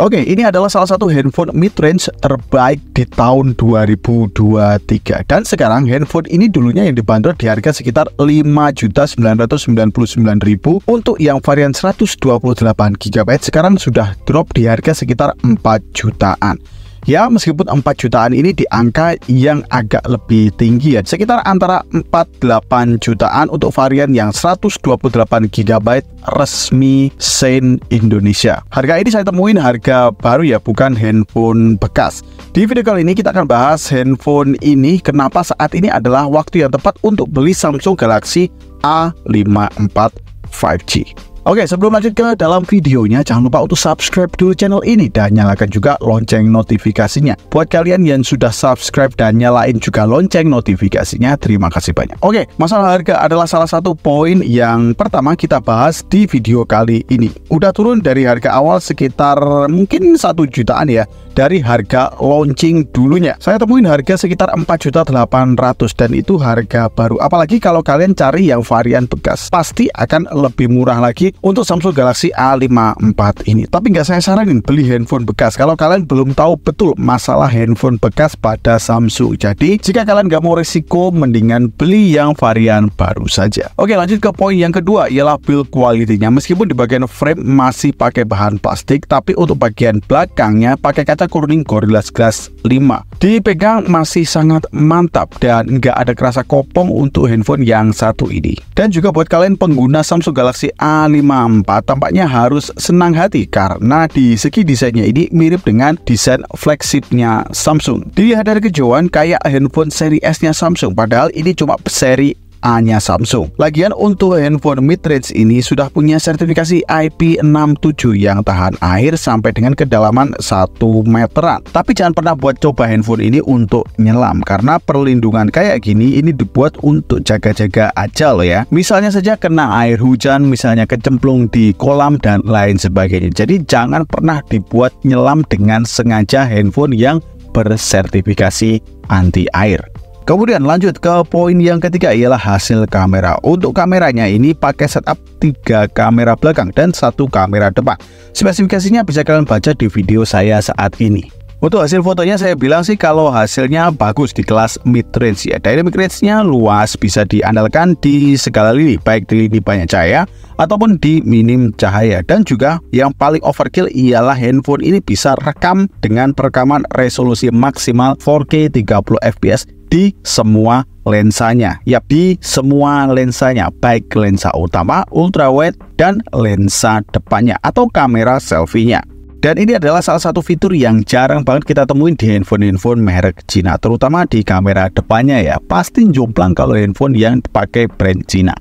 Oke, ini adalah salah satu handphone mid-range terbaik di tahun 2023. Dan sekarang handphone ini dulunya yang dibanderol di harga sekitar 5.999.000 untuk yang varian 128GB sekarang sudah drop di harga sekitar 4 jutaan. Ya, meskipun 4 jutaan ini di angka yang agak lebih tinggi ya, sekitar antara 48 jutaan untuk varian yang 128 GB resmi Sein Indonesia. Harga ini saya temuin harga baru ya, bukan handphone bekas. Di video kali ini kita akan bahas handphone ini kenapa saat ini adalah waktu yang tepat untuk beli Samsung Galaxy A54 5G. Oke, sebelum lanjut ke dalam videonya, jangan lupa untuk subscribe dulu channel ini dan nyalakan juga lonceng notifikasinya. Buat kalian yang sudah subscribe dan nyalain juga lonceng notifikasinya, terima kasih banyak. Oke, masalah harga adalah salah satu poin yang pertama kita bahas di video kali ini. Udah turun dari harga awal sekitar mungkin satu jutaan ya, dari harga launching dulunya. Saya temuin harga sekitar 4 juta 800 dan itu harga baru. Apalagi kalau kalian cari yang varian bekas, pasti akan lebih murah lagi untuk Samsung Galaxy A54 ini. Tapi nggak saya saranin beli handphone bekas. Kalau kalian belum tahu betul masalah handphone bekas pada Samsung. Jadi jika kalian nggak mau resiko, mendingan beli yang varian baru saja. Oke lanjut ke poin yang kedua ialah build quality-nya. Meskipun di bagian frame masih pakai bahan plastik, tapi untuk bagian belakangnya pakai kaca kuning Gorilla Glass 5. Dipegang masih sangat mantap dan nggak ada kerasa kopong untuk handphone yang satu ini. Dan juga buat kalian pengguna Samsung Galaxy a 54 54 tampaknya harus senang hati karena di segi desainnya ini mirip dengan desain flagshipnya Samsung. Dilihat dari kejauhan kayak handphone seri S-nya Samsung, padahal ini cuma seri a Samsung. Lagian untuk handphone mid-range ini sudah punya sertifikasi IP67 yang tahan air sampai dengan kedalaman 1 meteran. Tapi jangan pernah buat coba handphone ini untuk nyelam karena perlindungan kayak gini ini dibuat untuk jaga-jaga aja loh ya. Misalnya saja kena air hujan, misalnya kecemplung di kolam dan lain sebagainya. Jadi jangan pernah dibuat nyelam dengan sengaja handphone yang bersertifikasi anti air. Kemudian lanjut ke poin yang ketiga ialah hasil kamera. Untuk kameranya ini pakai setup tiga kamera belakang dan satu kamera depan. Spesifikasinya bisa kalian baca di video saya saat ini. Untuk hasil fotonya saya bilang sih kalau hasilnya bagus di kelas mid range ya. Dynamic range-nya luas bisa diandalkan di segala lini, baik di lini banyak cahaya ataupun di minim cahaya. Dan juga yang paling overkill ialah handphone ini bisa rekam dengan perekaman resolusi maksimal 4K 30 fps di semua lensanya ya di semua lensanya baik lensa utama ultrawide dan lensa depannya atau kamera selfie-nya dan ini adalah salah satu fitur yang jarang banget kita temuin di handphone-handphone merek Cina terutama di kamera depannya ya pasti jomplang kalau handphone yang pakai brand Cina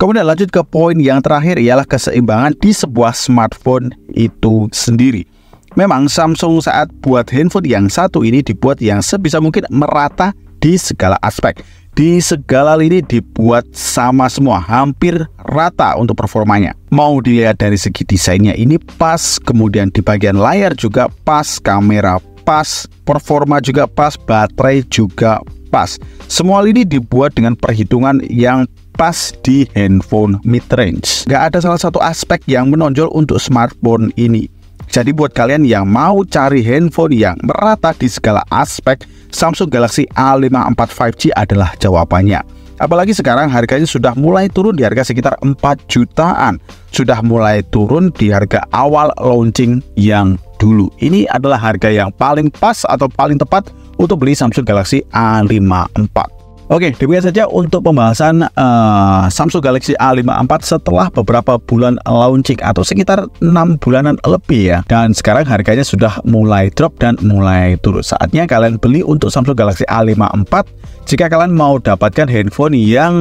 Kemudian lanjut ke poin yang terakhir ialah keseimbangan di sebuah smartphone itu sendiri. Memang Samsung saat buat handphone yang satu ini dibuat yang sebisa mungkin merata di segala aspek. Di segala lini dibuat sama semua, hampir rata untuk performanya. Mau dilihat dari segi desainnya ini pas, kemudian di bagian layar juga pas, kamera pas, performa juga pas, baterai juga pas. Semua lini dibuat dengan perhitungan yang pas di handphone mid-range. Gak ada salah satu aspek yang menonjol untuk smartphone ini. Jadi buat kalian yang mau cari handphone yang merata di segala aspek, Samsung Galaxy A54 5G adalah jawabannya. Apalagi sekarang harganya sudah mulai turun di harga sekitar 4 jutaan. Sudah mulai turun di harga awal launching yang dulu. Ini adalah harga yang paling pas atau paling tepat untuk beli Samsung Galaxy A54. Oke, demikian saja untuk pembahasan uh, Samsung Galaxy A54 setelah beberapa bulan launching atau sekitar 6 bulanan lebih ya. Dan sekarang harganya sudah mulai drop dan mulai turun. Saatnya kalian beli untuk Samsung Galaxy A54 jika kalian mau dapatkan handphone yang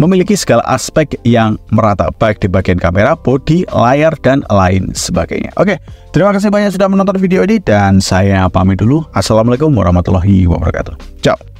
memiliki segala aspek yang merata baik di bagian kamera, bodi, layar dan lain sebagainya. Oke, terima kasih banyak sudah menonton video ini dan saya pamit dulu. Assalamualaikum warahmatullahi wabarakatuh. Ciao.